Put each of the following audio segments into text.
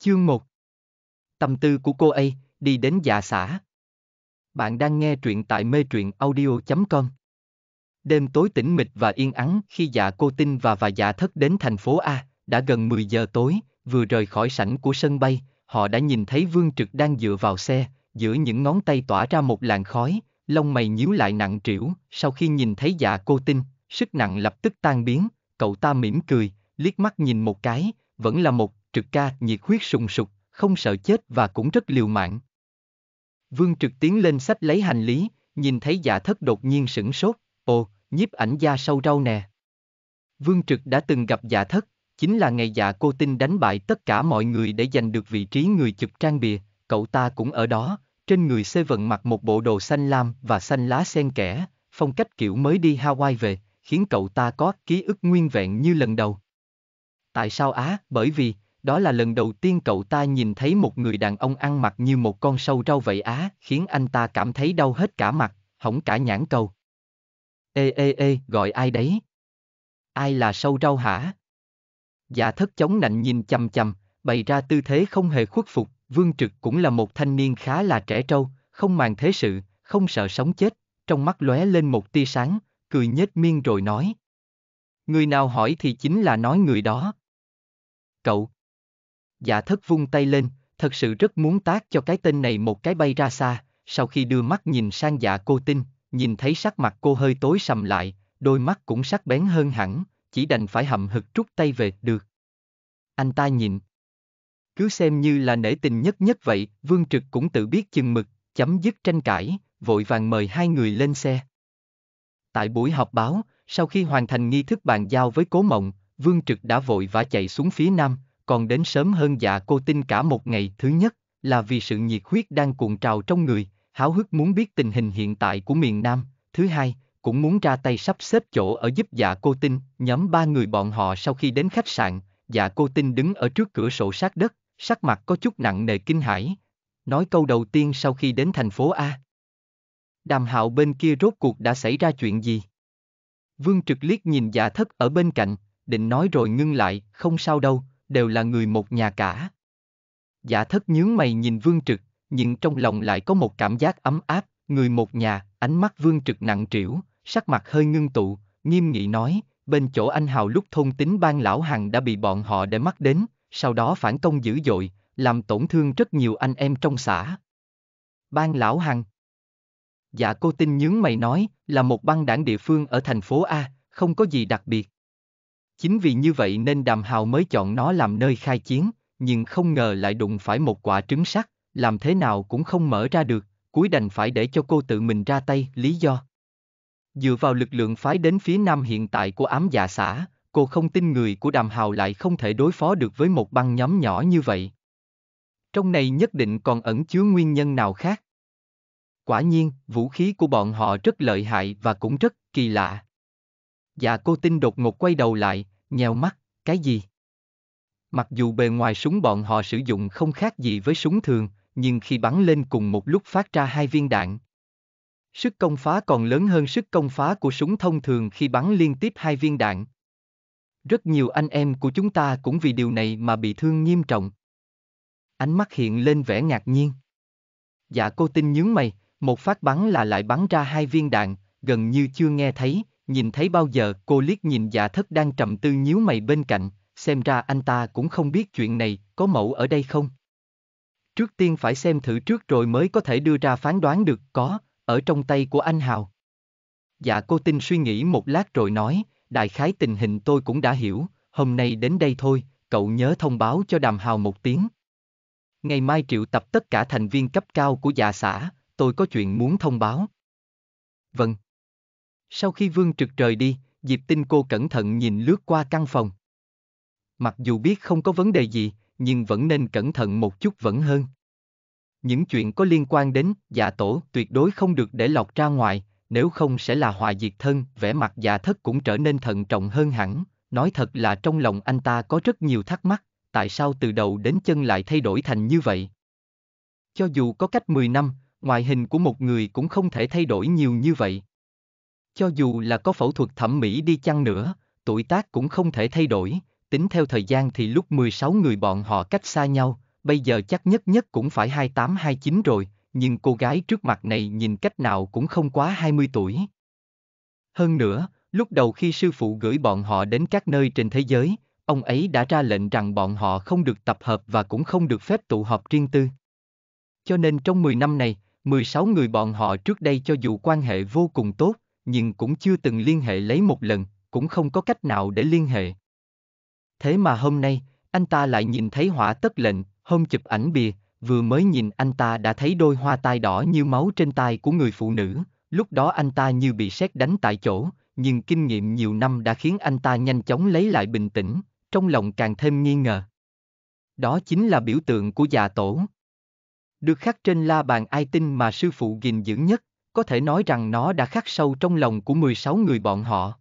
Chương 1 Tâm tư của cô ấy, đi đến dạ xã. Bạn đang nghe truyện tại mê truyện audio.com Đêm tối tĩnh mịch và yên ắng khi dạ cô tinh và và dạ thất đến thành phố A, đã gần 10 giờ tối, vừa rời khỏi sảnh của sân bay, họ đã nhìn thấy Vương Trực đang dựa vào xe, giữa những ngón tay tỏa ra một làn khói, lông mày nhíu lại nặng trĩu, sau khi nhìn thấy dạ cô tinh, sức nặng lập tức tan biến, cậu ta mỉm cười, liếc mắt nhìn một cái, vẫn là một Trực ca nhiệt huyết sùng sục, không sợ chết và cũng rất liều mạng. Vương Trực tiến lên sách lấy hành lý, nhìn thấy dạ thất đột nhiên sửng sốt, ồ, nhiếp ảnh gia sâu rau nè. Vương Trực đã từng gặp dạ thất, chính là ngày dạ cô tinh đánh bại tất cả mọi người để giành được vị trí người chụp trang bìa, cậu ta cũng ở đó, trên người xê vận mặc một bộ đồ xanh lam và xanh lá xen kẽ, phong cách kiểu mới đi Hawaii về, khiến cậu ta có ký ức nguyên vẹn như lần đầu. Tại sao á? Bởi vì, đó là lần đầu tiên cậu ta nhìn thấy một người đàn ông ăn mặc như một con sâu rau vậy á, khiến anh ta cảm thấy đau hết cả mặt, hỏng cả nhãn cầu. Ê ê ê, gọi ai đấy? Ai là sâu rau hả? Dạ thất chống nạnh nhìn chầm chầm, bày ra tư thế không hề khuất phục, Vương Trực cũng là một thanh niên khá là trẻ trâu, không màng thế sự, không sợ sống chết, trong mắt lóe lên một tia sáng, cười nhếch miên rồi nói. Người nào hỏi thì chính là nói người đó. Cậu, Dạ thất vung tay lên, thật sự rất muốn tác cho cái tên này một cái bay ra xa, sau khi đưa mắt nhìn sang dạ cô tinh, nhìn thấy sắc mặt cô hơi tối sầm lại, đôi mắt cũng sắc bén hơn hẳn, chỉ đành phải hậm hực rút tay về, được. Anh ta nhìn. Cứ xem như là nể tình nhất nhất vậy, Vương Trực cũng tự biết chừng mực, chấm dứt tranh cãi, vội vàng mời hai người lên xe. Tại buổi họp báo, sau khi hoàn thành nghi thức bàn giao với Cố Mộng, Vương Trực đã vội vã chạy xuống phía Nam, còn đến sớm hơn dạ cô tin cả một ngày thứ nhất, là vì sự nhiệt huyết đang cuộn trào trong người, háo hức muốn biết tình hình hiện tại của miền Nam, thứ hai, cũng muốn ra tay sắp xếp chỗ ở giúp dạ cô tin, nhóm ba người bọn họ sau khi đến khách sạn, dạ cô tin đứng ở trước cửa sổ sát đất, sắc mặt có chút nặng nề kinh hãi. Nói câu đầu tiên sau khi đến thành phố A. Đàm hạo bên kia rốt cuộc đã xảy ra chuyện gì? Vương trực liếc nhìn dạ thất ở bên cạnh, định nói rồi ngưng lại, không sao đâu, đều là người một nhà cả. Giả thất nhướng mày nhìn Vương Trực, nhưng trong lòng lại có một cảm giác ấm áp, người một nhà, ánh mắt Vương Trực nặng trĩu, sắc mặt hơi ngưng tụ, nghiêm nghị nói, bên chỗ anh Hào lúc thôn tính ban lão hằng đã bị bọn họ để mắt đến, sau đó phản công dữ dội, làm tổn thương rất nhiều anh em trong xã. Ban lão hằng Dạ cô tin nhướng mày nói, là một băng đảng địa phương ở thành phố A, không có gì đặc biệt. Chính vì như vậy nên Đàm Hào mới chọn nó làm nơi khai chiến, nhưng không ngờ lại đụng phải một quả trứng sắt, làm thế nào cũng không mở ra được, cuối đành phải để cho cô tự mình ra tay, lý do. Dựa vào lực lượng phái đến phía nam hiện tại của ám dạ xã, cô không tin người của Đàm Hào lại không thể đối phó được với một băng nhóm nhỏ như vậy. Trong này nhất định còn ẩn chứa nguyên nhân nào khác. Quả nhiên, vũ khí của bọn họ rất lợi hại và cũng rất kỳ lạ. Dạ cô tin đột ngột quay đầu lại, nheo mắt, cái gì? Mặc dù bề ngoài súng bọn họ sử dụng không khác gì với súng thường, nhưng khi bắn lên cùng một lúc phát ra hai viên đạn. Sức công phá còn lớn hơn sức công phá của súng thông thường khi bắn liên tiếp hai viên đạn. Rất nhiều anh em của chúng ta cũng vì điều này mà bị thương nghiêm trọng. Ánh mắt hiện lên vẻ ngạc nhiên. Dạ cô tin nhướng mày, một phát bắn là lại bắn ra hai viên đạn, gần như chưa nghe thấy, nhìn thấy bao giờ cô liếc nhìn dạ thất đang trầm tư nhíu mày bên cạnh, xem ra anh ta cũng không biết chuyện này, có mẫu ở đây không? Trước tiên phải xem thử trước rồi mới có thể đưa ra phán đoán được có, ở trong tay của anh Hào. Dạ cô tin suy nghĩ một lát rồi nói, đại khái tình hình tôi cũng đã hiểu, hôm nay đến đây thôi, cậu nhớ thông báo cho đàm Hào một tiếng. Ngày mai triệu tập tất cả thành viên cấp cao của dạ xã, tôi có chuyện muốn thông báo. Vâng. Sau khi Vương Trực rời đi, Diệp Tinh Cô cẩn thận nhìn lướt qua căn phòng. Mặc dù biết không có vấn đề gì, nhưng vẫn nên cẩn thận một chút vẫn hơn. Những chuyện có liên quan đến dạ tổ tuyệt đối không được để lọt ra ngoài, nếu không sẽ là hòa diệt thân, vẻ mặt dạ thất cũng trở nên thận trọng hơn hẳn, nói thật là trong lòng anh ta có rất nhiều thắc mắc, tại sao từ đầu đến chân lại thay đổi thành như vậy? Cho dù có cách 10 năm, ngoại hình của một người cũng không thể thay đổi nhiều như vậy. Cho dù là có phẫu thuật thẩm mỹ đi chăng nữa, tuổi tác cũng không thể thay đổi, tính theo thời gian thì lúc 16 người bọn họ cách xa nhau, bây giờ chắc nhất nhất cũng phải 28-29 rồi, nhưng cô gái trước mặt này nhìn cách nào cũng không quá 20 tuổi. Hơn nữa, lúc đầu khi sư phụ gửi bọn họ đến các nơi trên thế giới, ông ấy đã ra lệnh rằng bọn họ không được tập hợp và cũng không được phép tụ họp riêng tư. Cho nên trong 10 năm này, 16 người bọn họ trước đây cho dù quan hệ vô cùng tốt, nhưng cũng chưa từng liên hệ lấy một lần, cũng không có cách nào để liên hệ. Thế mà hôm nay, anh ta lại nhìn thấy hỏa tất lệnh, hôm chụp ảnh bìa, vừa mới nhìn anh ta đã thấy đôi hoa tai đỏ như máu trên tai của người phụ nữ, lúc đó anh ta như bị sét đánh tại chỗ, nhưng kinh nghiệm nhiều năm đã khiến anh ta nhanh chóng lấy lại bình tĩnh, trong lòng càng thêm nghi ngờ. Đó chính là biểu tượng của già tổ. Được khắc trên la bàn ai tin mà sư phụ gìn giữ nhất, có thể nói rằng nó đã khắc sâu trong lòng của 16 người bọn họ.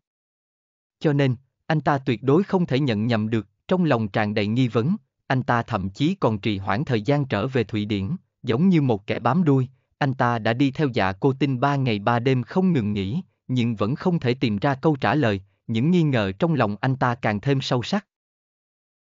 Cho nên, anh ta tuyệt đối không thể nhận nhầm được, trong lòng tràn đầy nghi vấn, anh ta thậm chí còn trì hoãn thời gian trở về Thụy Điển, giống như một kẻ bám đuôi, anh ta đã đi theo dạ cô tinh ba ngày ba đêm không ngừng nghỉ, nhưng vẫn không thể tìm ra câu trả lời, những nghi ngờ trong lòng anh ta càng thêm sâu sắc.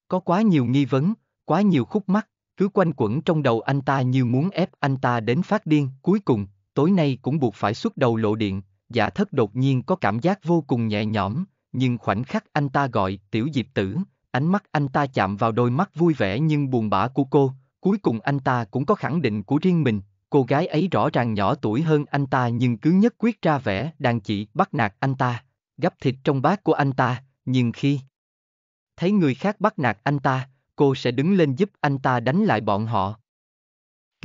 Có quá nhiều nghi vấn, quá nhiều khúc mắc, cứ quanh quẩn trong đầu anh ta như muốn ép anh ta đến phát điên, cuối cùng, tối nay cũng buộc phải xuất đầu lộ điện, giả thất đột nhiên có cảm giác vô cùng nhẹ nhõm, nhưng khoảnh khắc anh ta gọi tiểu diệp tử, ánh mắt anh ta chạm vào đôi mắt vui vẻ nhưng buồn bã của cô, cuối cùng anh ta cũng có khẳng định của riêng mình, cô gái ấy rõ ràng nhỏ tuổi hơn anh ta nhưng cứ nhất quyết ra vẻ đang chỉ bắt nạt anh ta, gấp thịt trong bát của anh ta, nhưng khi thấy người khác bắt nạt anh ta, cô sẽ đứng lên giúp anh ta đánh lại bọn họ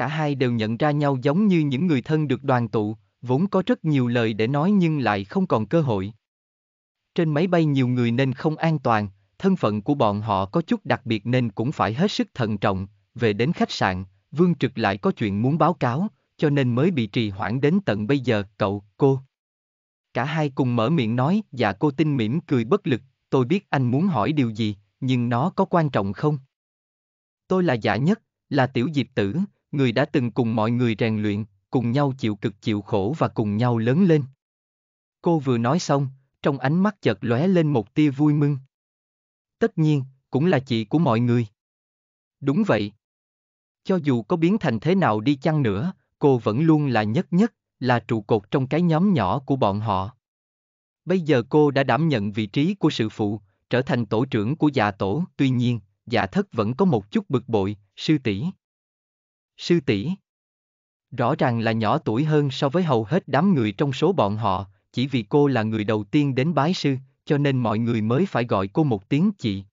cả hai đều nhận ra nhau giống như những người thân được đoàn tụ, vốn có rất nhiều lời để nói nhưng lại không còn cơ hội. Trên máy bay nhiều người nên không an toàn, thân phận của bọn họ có chút đặc biệt nên cũng phải hết sức thận trọng, về đến khách sạn, Vương Trực lại có chuyện muốn báo cáo, cho nên mới bị trì hoãn đến tận bây giờ, cậu, cô. Cả hai cùng mở miệng nói, dạ cô tinh mỉm cười bất lực, tôi biết anh muốn hỏi điều gì, nhưng nó có quan trọng không? Tôi là dạ nhất, là tiểu diệp tử, người đã từng cùng mọi người rèn luyện, cùng nhau chịu cực chịu khổ và cùng nhau lớn lên. Cô vừa nói xong, trong ánh mắt chợt lóe lên một tia vui mừng. Tất nhiên, cũng là chị của mọi người. Đúng vậy. Cho dù có biến thành thế nào đi chăng nữa, cô vẫn luôn là nhất nhất, là trụ cột trong cái nhóm nhỏ của bọn họ. Bây giờ cô đã đảm nhận vị trí của sự phụ, trở thành tổ trưởng của dạ tổ, tuy nhiên, dạ thất vẫn có một chút bực bội, sư tỷ sư tỷ rõ ràng là nhỏ tuổi hơn so với hầu hết đám người trong số bọn họ chỉ vì cô là người đầu tiên đến bái sư cho nên mọi người mới phải gọi cô một tiếng chị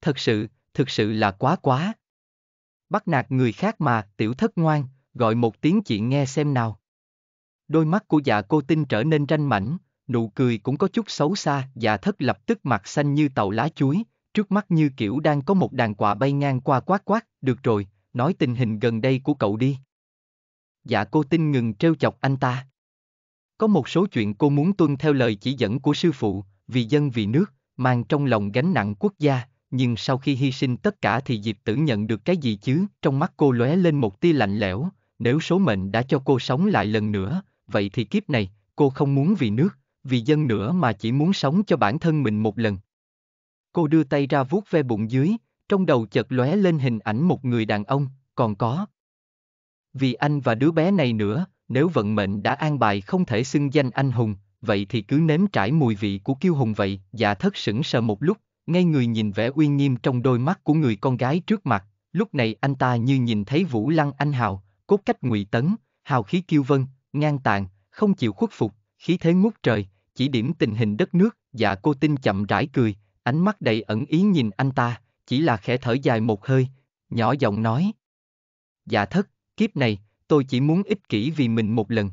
thật sự thực sự là quá quá bắt nạt người khác mà tiểu thất ngoan gọi một tiếng chị nghe xem nào đôi mắt của dạ cô tinh trở nên ranh mảnh nụ cười cũng có chút xấu xa dạ thất lập tức mặt xanh như tàu lá chuối trước mắt như kiểu đang có một đàn quạ bay ngang qua quát quát được rồi nói tình hình gần đây của cậu đi. Dạ cô tin ngừng trêu chọc anh ta. Có một số chuyện cô muốn tuân theo lời chỉ dẫn của sư phụ, vì dân vì nước, mang trong lòng gánh nặng quốc gia, nhưng sau khi hy sinh tất cả thì dịp Tử nhận được cái gì chứ? Trong mắt cô lóe lên một tia lạnh lẽo, nếu số mệnh đã cho cô sống lại lần nữa, vậy thì kiếp này, cô không muốn vì nước, vì dân nữa mà chỉ muốn sống cho bản thân mình một lần. Cô đưa tay ra vuốt ve bụng dưới, trong đầu chợt lóe lên hình ảnh một người đàn ông, còn có. Vì anh và đứa bé này nữa, nếu vận mệnh đã an bài không thể xưng danh anh hùng, vậy thì cứ nếm trải mùi vị của kiêu hùng vậy, dạ thất sững sờ một lúc, ngay người nhìn vẻ uy nghiêm trong đôi mắt của người con gái trước mặt, lúc này anh ta như nhìn thấy vũ lăng anh hào, cốt cách ngụy tấn, hào khí kiêu vân, ngang tàn, không chịu khuất phục, khí thế ngút trời, chỉ điểm tình hình đất nước, dạ cô tinh chậm rãi cười, ánh mắt đầy ẩn ý nhìn anh ta, chỉ là khẽ thở dài một hơi, nhỏ giọng nói. Dạ thất, kiếp này, tôi chỉ muốn ích kỷ vì mình một lần.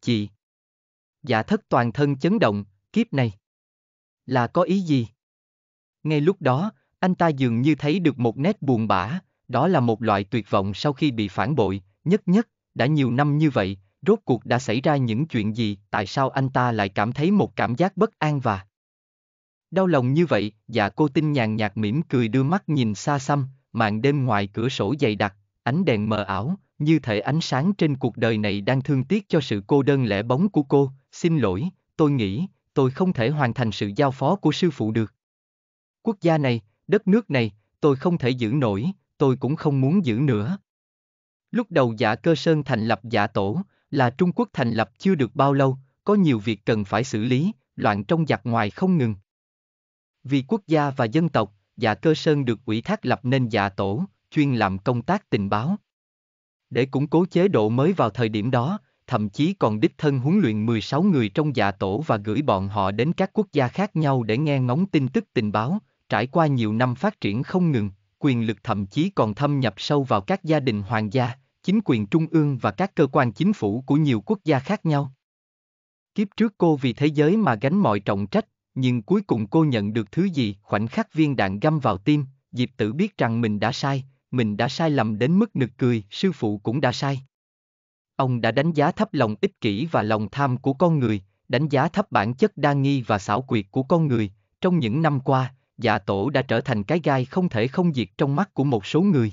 Chị. Dạ thất toàn thân chấn động, kiếp này. Là có ý gì? Ngay lúc đó, anh ta dường như thấy được một nét buồn bã, đó là một loại tuyệt vọng sau khi bị phản bội, nhất nhất, đã nhiều năm như vậy, rốt cuộc đã xảy ra những chuyện gì, tại sao anh ta lại cảm thấy một cảm giác bất an và Đau lòng như vậy, dạ cô tinh nhàn nhạt mỉm cười đưa mắt nhìn xa xăm, màn đêm ngoài cửa sổ dày đặc, ánh đèn mờ ảo, như thể ánh sáng trên cuộc đời này đang thương tiếc cho sự cô đơn lẻ bóng của cô, xin lỗi, tôi nghĩ, tôi không thể hoàn thành sự giao phó của sư phụ được. Quốc gia này, đất nước này, tôi không thể giữ nổi, tôi cũng không muốn giữ nữa. Lúc đầu giả cơ sơn thành lập giả tổ, là Trung Quốc thành lập chưa được bao lâu, có nhiều việc cần phải xử lý, loạn trong giặc ngoài không ngừng. Vì quốc gia và dân tộc, Dạ Cơ Sơn được ủy thác lập nên Dạ Tổ, chuyên làm công tác tình báo. Để củng cố chế độ mới vào thời điểm đó, thậm chí còn đích thân huấn luyện 16 người trong dạ tổ và gửi bọn họ đến các quốc gia khác nhau để nghe ngóng tin tức tình báo, trải qua nhiều năm phát triển không ngừng, quyền lực thậm chí còn thâm nhập sâu vào các gia đình hoàng gia, chính quyền trung ương và các cơ quan chính phủ của nhiều quốc gia khác nhau. Kiếp trước cô vì thế giới mà gánh mọi trọng trách, nhưng cuối cùng cô nhận được thứ gì khoảnh khắc viên đạn găm vào tim, Diệp tử biết rằng mình đã sai, mình đã sai lầm đến mức nực cười, sư phụ cũng đã sai. Ông đã đánh giá thấp lòng ích kỷ và lòng tham của con người, đánh giá thấp bản chất đa nghi và xảo quyệt của con người, trong những năm qua, dạ tổ đã trở thành cái gai không thể không diệt trong mắt của một số người.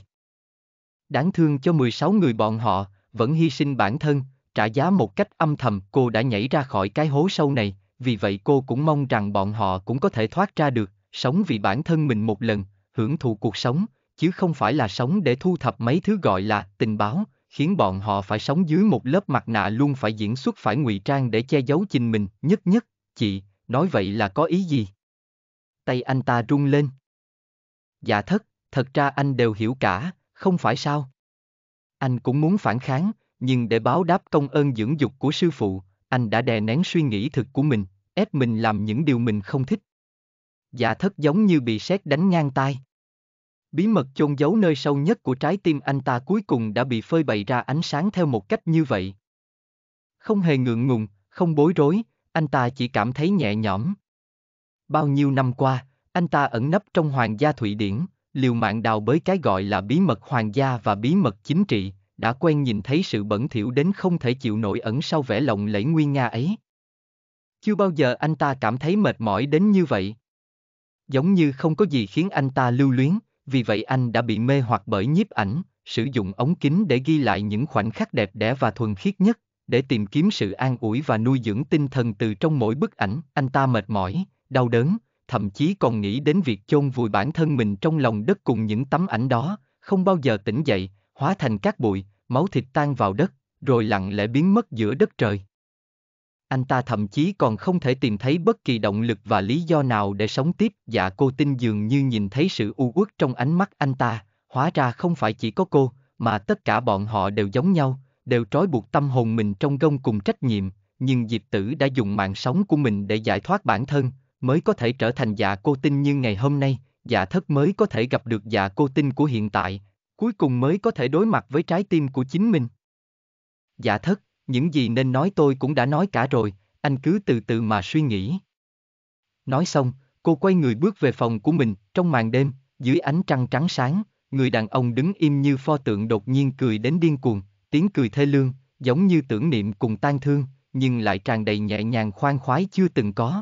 Đáng thương cho 16 người bọn họ, vẫn hy sinh bản thân, trả giá một cách âm thầm cô đã nhảy ra khỏi cái hố sâu này, vì vậy cô cũng mong rằng bọn họ cũng có thể thoát ra được, sống vì bản thân mình một lần, hưởng thụ cuộc sống, chứ không phải là sống để thu thập mấy thứ gọi là tình báo, khiến bọn họ phải sống dưới một lớp mặt nạ luôn phải diễn xuất phải ngụy trang để che giấu chính mình, nhất nhất, chị, nói vậy là có ý gì? Tay anh ta rung lên. Dạ thất, thật ra anh đều hiểu cả, không phải sao? Anh cũng muốn phản kháng, nhưng để báo đáp công ơn dưỡng dục của sư phụ, anh đã đè nén suy nghĩ thực của mình, ép mình làm những điều mình không thích. Dạ thất giống như bị sét đánh ngang tai. Bí mật chôn giấu nơi sâu nhất của trái tim anh ta cuối cùng đã bị phơi bày ra ánh sáng theo một cách như vậy. Không hề ngượng ngùng, không bối rối, anh ta chỉ cảm thấy nhẹ nhõm. Bao nhiêu năm qua, anh ta ẩn nấp trong Hoàng gia Thụy Điển, liều mạng đào bới cái gọi là bí mật hoàng gia và bí mật chính trị, đã quen nhìn thấy sự bẩn thỉu đến không thể chịu nổi ẩn sau vẻ lộng lẫy nguyên nga ấy. Chưa bao giờ anh ta cảm thấy mệt mỏi đến như vậy. Giống như không có gì khiến anh ta lưu luyến, vì vậy anh đã bị mê hoặc bởi nhiếp ảnh, sử dụng ống kính để ghi lại những khoảnh khắc đẹp đẽ và thuần khiết nhất, để tìm kiếm sự an ủi và nuôi dưỡng tinh thần từ trong mỗi bức ảnh. Anh ta mệt mỏi, đau đớn, thậm chí còn nghĩ đến việc chôn vùi bản thân mình trong lòng đất cùng những tấm ảnh đó, không bao giờ tỉnh dậy, hóa thành cát bụi, máu thịt tan vào đất, rồi lặng lẽ biến mất giữa đất trời anh ta thậm chí còn không thể tìm thấy bất kỳ động lực và lý do nào để sống tiếp. Dạ cô Tinh dường như nhìn thấy sự u uất trong ánh mắt anh ta, hóa ra không phải chỉ có cô, mà tất cả bọn họ đều giống nhau, đều trói buộc tâm hồn mình trong gông cùng trách nhiệm, nhưng Diệp Tử đã dùng mạng sống của mình để giải thoát bản thân, mới có thể trở thành dạ cô Tinh như ngày hôm nay, dạ thất mới có thể gặp được dạ cô Tinh của hiện tại, cuối cùng mới có thể đối mặt với trái tim của chính mình. Dạ thất, những gì nên nói tôi cũng đã nói cả rồi, anh cứ từ từ mà suy nghĩ. Nói xong, cô quay người bước về phòng của mình, trong màn đêm, dưới ánh trăng trắng sáng, người đàn ông đứng im như pho tượng đột nhiên cười đến điên cuồng, tiếng cười thê lương, giống như tưởng niệm cùng tan thương, nhưng lại tràn đầy nhẹ nhàng khoan khoái chưa từng có.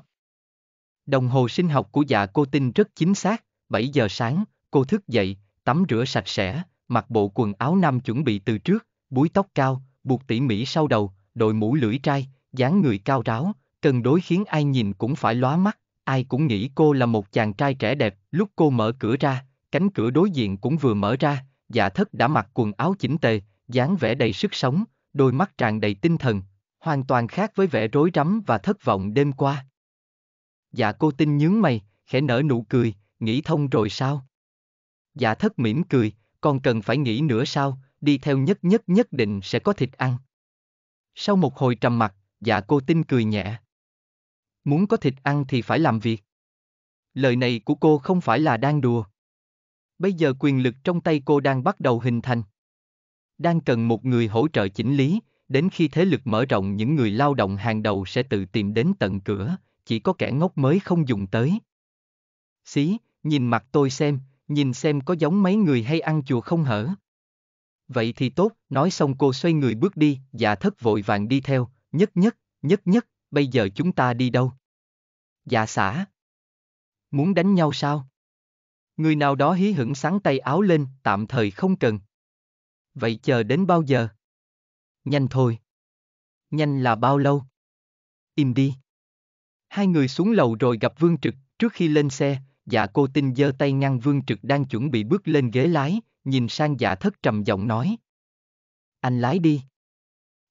Đồng hồ sinh học của dạ cô tin rất chính xác, 7 giờ sáng, cô thức dậy, tắm rửa sạch sẽ, mặc bộ quần áo nam chuẩn bị từ trước, búi tóc cao, buộc tỉ mỉ sau đầu, đội mũ lưỡi trai, dáng người cao ráo, cân đối khiến ai nhìn cũng phải lóa mắt, ai cũng nghĩ cô là một chàng trai trẻ đẹp, lúc cô mở cửa ra, cánh cửa đối diện cũng vừa mở ra, dạ thất đã mặc quần áo chỉnh tề, dáng vẻ đầy sức sống, đôi mắt tràn đầy tinh thần, hoàn toàn khác với vẻ rối rắm và thất vọng đêm qua. Dạ cô tin nhướng mày, khẽ nở nụ cười, nghĩ thông rồi sao? Dạ thất mỉm cười, còn cần phải nghĩ nữa sao, đi theo nhất nhất nhất định sẽ có thịt ăn. Sau một hồi trầm mặc, dạ cô tinh cười nhẹ. Muốn có thịt ăn thì phải làm việc. Lời này của cô không phải là đang đùa. Bây giờ quyền lực trong tay cô đang bắt đầu hình thành. Đang cần một người hỗ trợ chỉnh lý, đến khi thế lực mở rộng những người lao động hàng đầu sẽ tự tìm đến tận cửa, chỉ có kẻ ngốc mới không dùng tới. Xí, nhìn mặt tôi xem, nhìn xem có giống mấy người hay ăn chùa không hở. Vậy thì tốt, nói xong cô xoay người bước đi, già thất vội vàng đi theo, nhất nhất, nhất nhất, bây giờ chúng ta đi đâu? già dạ, xã. Muốn đánh nhau sao? Người nào đó hí hửng sáng tay áo lên, tạm thời không cần. Vậy chờ đến bao giờ? Nhanh thôi. Nhanh là bao lâu? Im đi. Hai người xuống lầu rồi gặp Vương Trực, trước khi lên xe, dạ cô tinh giơ tay ngăn Vương Trực đang chuẩn bị bước lên ghế lái, nhìn sang giả thất trầm giọng nói. Anh lái đi.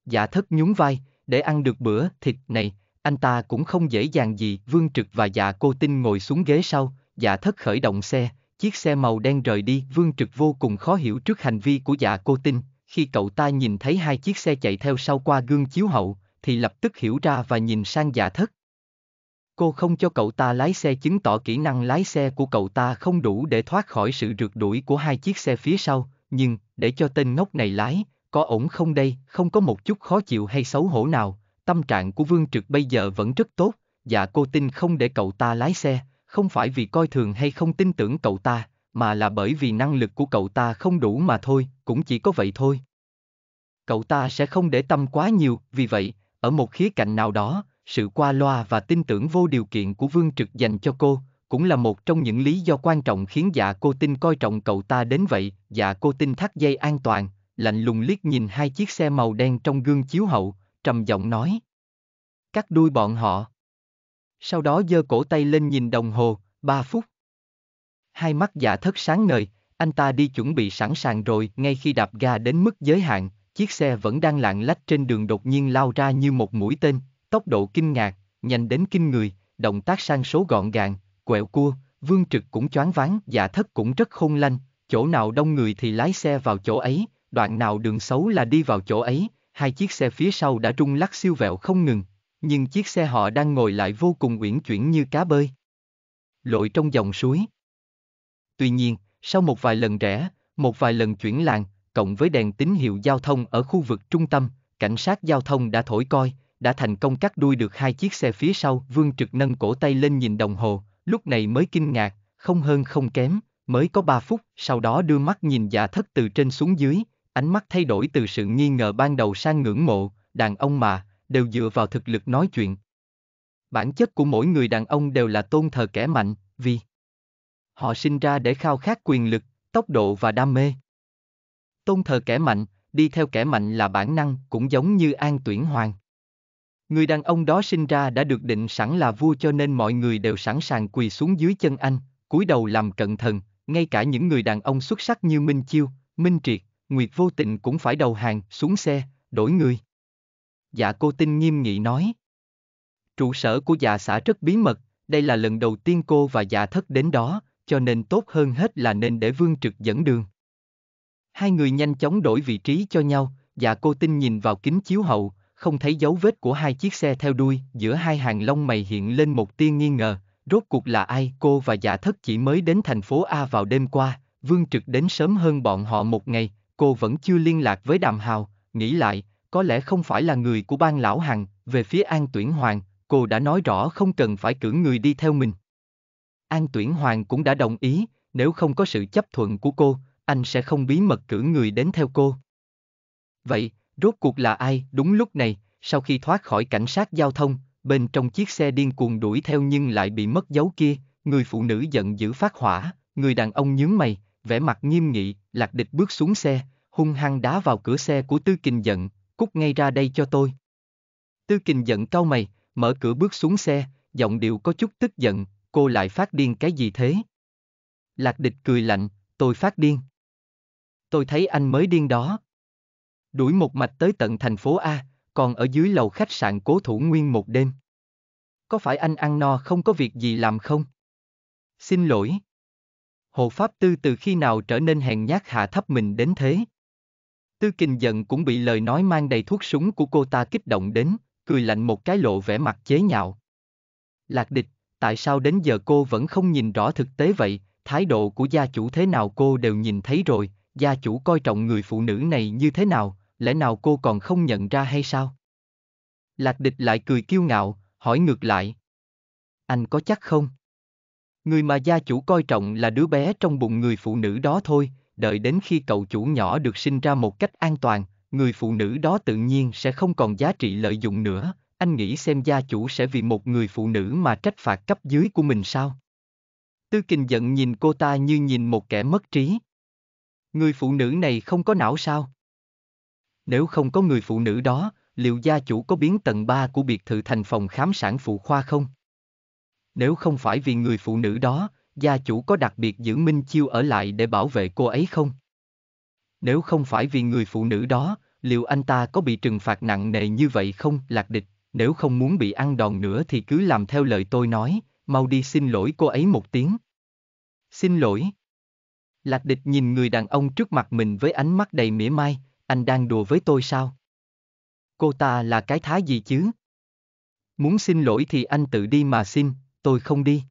giả thất nhún vai, để ăn được bữa thịt này, anh ta cũng không dễ dàng gì. Vương Trực và dạ cô tinh ngồi xuống ghế sau, giả thất khởi động xe, chiếc xe màu đen rời đi. Vương Trực vô cùng khó hiểu trước hành vi của dạ cô tinh, khi cậu ta nhìn thấy hai chiếc xe chạy theo sau qua gương chiếu hậu, thì lập tức hiểu ra và nhìn sang giả thất cô không cho cậu ta lái xe chứng tỏ kỹ năng lái xe của cậu ta không đủ để thoát khỏi sự rượt đuổi của hai chiếc xe phía sau, nhưng, để cho tên ngốc này lái, có ổn không đây, không có một chút khó chịu hay xấu hổ nào, tâm trạng của Vương Trực bây giờ vẫn rất tốt, và dạ cô tin không để cậu ta lái xe, không phải vì coi thường hay không tin tưởng cậu ta, mà là bởi vì năng lực của cậu ta không đủ mà thôi, cũng chỉ có vậy thôi. Cậu ta sẽ không để tâm quá nhiều, vì vậy, ở một khía cạnh nào đó, sự qua loa và tin tưởng vô điều kiện của Vương Trực dành cho cô, cũng là một trong những lý do quan trọng khiến dạ cô tin coi trọng cậu ta đến vậy, dạ cô tin thắt dây an toàn, lạnh lùng liếc nhìn hai chiếc xe màu đen trong gương chiếu hậu, trầm giọng nói. Cắt đuôi bọn họ. Sau đó giơ cổ tay lên nhìn đồng hồ, ba phút. Hai mắt dạ thất sáng ngời, anh ta đi chuẩn bị sẵn sàng rồi, ngay khi đạp ga đến mức giới hạn, chiếc xe vẫn đang lạng lách trên đường đột nhiên lao ra như một mũi tên, Tốc độ kinh ngạc, nhanh đến kinh người, động tác sang số gọn gàng, quẹo cua, vương trực cũng choáng váng, giả thất cũng rất khôn lanh, chỗ nào đông người thì lái xe vào chỗ ấy, đoạn nào đường xấu là đi vào chỗ ấy, hai chiếc xe phía sau đã rung lắc siêu vẹo không ngừng, nhưng chiếc xe họ đang ngồi lại vô cùng uyển chuyển như cá bơi. Lội trong dòng suối. Tuy nhiên, sau một vài lần rẽ, một vài lần chuyển làng, cộng với đèn tín hiệu giao thông ở khu vực trung tâm, cảnh sát giao thông đã thổi coi, đã thành công cắt đuôi được hai chiếc xe phía sau. Vương Trực nâng cổ tay lên nhìn đồng hồ, lúc này mới kinh ngạc, không hơn không kém, mới có 3 phút, sau đó đưa mắt nhìn dạ thất từ trên xuống dưới, ánh mắt thay đổi từ sự nghi ngờ ban đầu sang ngưỡng mộ, đàn ông mà, đều dựa vào thực lực nói chuyện. Bản chất của mỗi người đàn ông đều là tôn thờ kẻ mạnh, vì họ sinh ra để khao khát quyền lực, tốc độ và đam mê. Tôn thờ kẻ mạnh, đi theo kẻ mạnh là bản năng, cũng giống như an tuyển hoàng. Người đàn ông đó sinh ra đã được định sẵn là vua cho nên mọi người đều sẵn sàng quỳ xuống dưới chân anh, cúi đầu làm cận thần, ngay cả những người đàn ông xuất sắc như Minh Chiêu, Minh Triệt, Nguyệt Vô Tình cũng phải đầu hàng, xuống xe, đổi người. Dạ cô tinh nghiêm nghị nói. Trụ sở của dạ xã rất bí mật, đây là lần đầu tiên cô và dạ thất đến đó, cho nên tốt hơn hết là nên để Vương Trực dẫn đường. Hai người nhanh chóng đổi vị trí cho nhau, dạ cô tinh nhìn vào kính chiếu hậu, không thấy dấu vết của hai chiếc xe theo đuôi, giữa hai hàng lông mày hiện lên một tia nghi ngờ, rốt cuộc là ai, cô và giả dạ thất chỉ mới đến thành phố A vào đêm qua, Vương Trực đến sớm hơn bọn họ một ngày, cô vẫn chưa liên lạc với Đàm Hào, nghĩ lại, có lẽ không phải là người của ban lão Hằng, về phía An Tuyển Hoàng, cô đã nói rõ không cần phải cử người đi theo mình. An Tuyển Hoàng cũng đã đồng ý, nếu không có sự chấp thuận của cô, anh sẽ không bí mật cử người đến theo cô. Vậy, Rốt cuộc là ai? Đúng lúc này, sau khi thoát khỏi cảnh sát giao thông, bên trong chiếc xe điên cuồng đuổi theo nhưng lại bị mất dấu kia, người phụ nữ giận dữ phát hỏa, người đàn ông nhướng mày, vẻ mặt nghiêm nghị, lạc địch bước xuống xe, hung hăng đá vào cửa xe của Tư Kình giận, cút ngay ra đây cho tôi. Tư Kình giận cau mày, mở cửa bước xuống xe, giọng điệu có chút tức giận, cô lại phát điên cái gì thế? Lạc địch cười lạnh, tôi phát điên. Tôi thấy anh mới điên đó. Đuổi một mạch tới tận thành phố A, còn ở dưới lầu khách sạn cố thủ nguyên một đêm. Có phải anh ăn no không có việc gì làm không? Xin lỗi. Hồ Pháp Tư từ khi nào trở nên hèn nhát hạ thấp mình đến thế? Tư kình giận cũng bị lời nói mang đầy thuốc súng của cô ta kích động đến, cười lạnh một cái lộ vẻ mặt chế nhạo. Lạc địch, tại sao đến giờ cô vẫn không nhìn rõ thực tế vậy, thái độ của gia chủ thế nào cô đều nhìn thấy rồi, gia chủ coi trọng người phụ nữ này như thế nào, lẽ nào cô còn không nhận ra hay sao? Lạc địch lại cười kiêu ngạo, hỏi ngược lại. Anh có chắc không? Người mà gia chủ coi trọng là đứa bé trong bụng người phụ nữ đó thôi, đợi đến khi cậu chủ nhỏ được sinh ra một cách an toàn, người phụ nữ đó tự nhiên sẽ không còn giá trị lợi dụng nữa, anh nghĩ xem gia chủ sẽ vì một người phụ nữ mà trách phạt cấp dưới của mình sao? Tư Kinh giận nhìn cô ta như nhìn một kẻ mất trí. Người phụ nữ này không có não sao? nếu không có người phụ nữ đó, liệu gia chủ có biến tầng 3 của biệt thự thành phòng khám sản phụ khoa không? Nếu không phải vì người phụ nữ đó, gia chủ có đặc biệt giữ Minh Chiêu ở lại để bảo vệ cô ấy không? Nếu không phải vì người phụ nữ đó, liệu anh ta có bị trừng phạt nặng nề như vậy không, lạc địch? Nếu không muốn bị ăn đòn nữa thì cứ làm theo lời tôi nói, mau đi xin lỗi cô ấy một tiếng. Xin lỗi. Lạc địch nhìn người đàn ông trước mặt mình với ánh mắt đầy mỉa mai, anh đang đùa với tôi sao? Cô ta là cái thái gì chứ? Muốn xin lỗi thì anh tự đi mà xin, tôi không đi.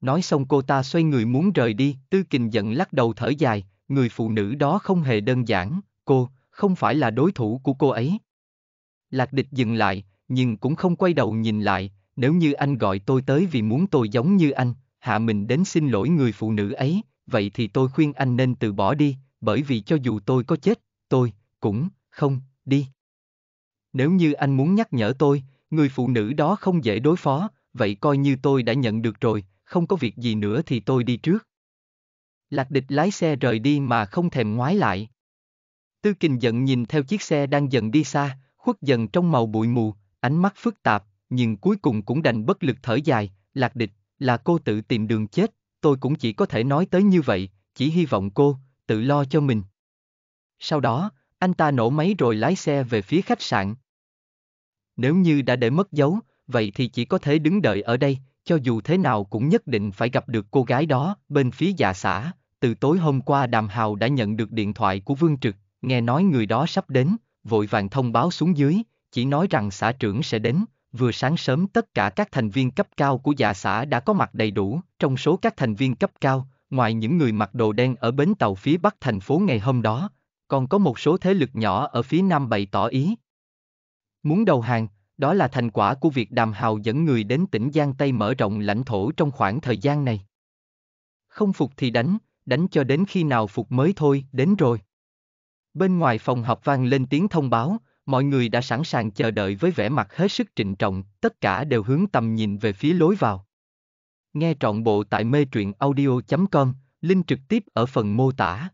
Nói xong cô ta xoay người muốn rời đi, tư kình giận lắc đầu thở dài, người phụ nữ đó không hề đơn giản, cô, không phải là đối thủ của cô ấy. Lạc địch dừng lại, nhưng cũng không quay đầu nhìn lại, nếu như anh gọi tôi tới vì muốn tôi giống như anh, hạ mình đến xin lỗi người phụ nữ ấy, vậy thì tôi khuyên anh nên từ bỏ đi, bởi vì cho dù tôi có chết, tôi, cũng, không, đi. Nếu như anh muốn nhắc nhở tôi, người phụ nữ đó không dễ đối phó, vậy coi như tôi đã nhận được rồi, không có việc gì nữa thì tôi đi trước. Lạc địch lái xe rời đi mà không thèm ngoái lại. Tư kình giận nhìn theo chiếc xe đang dần đi xa, khuất dần trong màu bụi mù, ánh mắt phức tạp, nhưng cuối cùng cũng đành bất lực thở dài, lạc địch, là cô tự tìm đường chết, tôi cũng chỉ có thể nói tới như vậy, chỉ hy vọng cô, tự lo cho mình. Sau đó, anh ta nổ máy rồi lái xe về phía khách sạn. Nếu như đã để mất dấu, vậy thì chỉ có thể đứng đợi ở đây, cho dù thế nào cũng nhất định phải gặp được cô gái đó. Bên phía dạ xã, từ tối hôm qua Đàm Hào đã nhận được điện thoại của Vương Trực, nghe nói người đó sắp đến, vội vàng thông báo xuống dưới, chỉ nói rằng xã trưởng sẽ đến. Vừa sáng sớm tất cả các thành viên cấp cao của dạ xã đã có mặt đầy đủ, trong số các thành viên cấp cao, ngoài những người mặc đồ đen ở bến tàu phía bắc thành phố ngày hôm đó, còn có một số thế lực nhỏ ở phía Nam bày tỏ ý. Muốn đầu hàng, đó là thành quả của việc Đàm Hào dẫn người đến tỉnh Giang Tây mở rộng lãnh thổ trong khoảng thời gian này. Không phục thì đánh, đánh cho đến khi nào phục mới thôi, đến rồi. Bên ngoài phòng học vang lên tiếng thông báo, mọi người đã sẵn sàng chờ đợi với vẻ mặt hết sức trịnh trọng, tất cả đều hướng tầm nhìn về phía lối vào. Nghe trọn bộ tại mê truyện audio.com, link trực tiếp ở phần mô tả.